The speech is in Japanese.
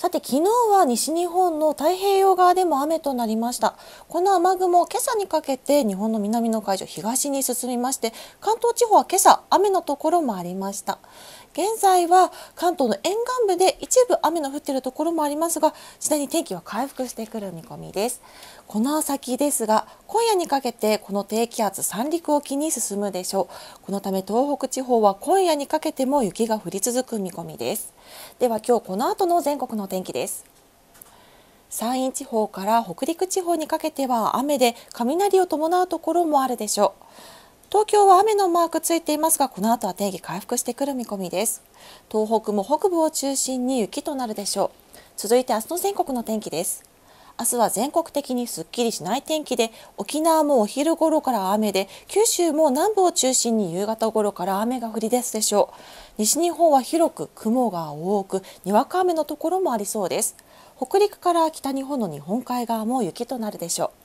さて昨日は西日本の太平洋側でも雨となりましたこの雨雲今朝にかけて日本の南の海上東に進みまして関東地方は今朝雨のところもありました現在は関東の沿岸部で一部雨の降っているところもありますが次第に天気は回復してくる見込みですこの先ですが今夜にかけてこの低気圧三陸沖に進むでしょうこのため東北地方は今夜にかけても雪が降り続く見込みですでは今日この後の全国の天気です山陰地方から北陸地方にかけては雨で雷を伴うところもあるでしょう東京は雨のマークついていますがこの後は天気回復してくる見込みです東北も北部を中心に雪となるでしょう続いて明日の全国の天気です明日は全国的にすっきりしない天気で沖縄もお昼頃から雨で九州も南部を中心に夕方頃から雨が降り出すでしょう西日本は広く雲が多くにわか雨のところもありそうです北陸から北日本の日本海側も雪となるでしょう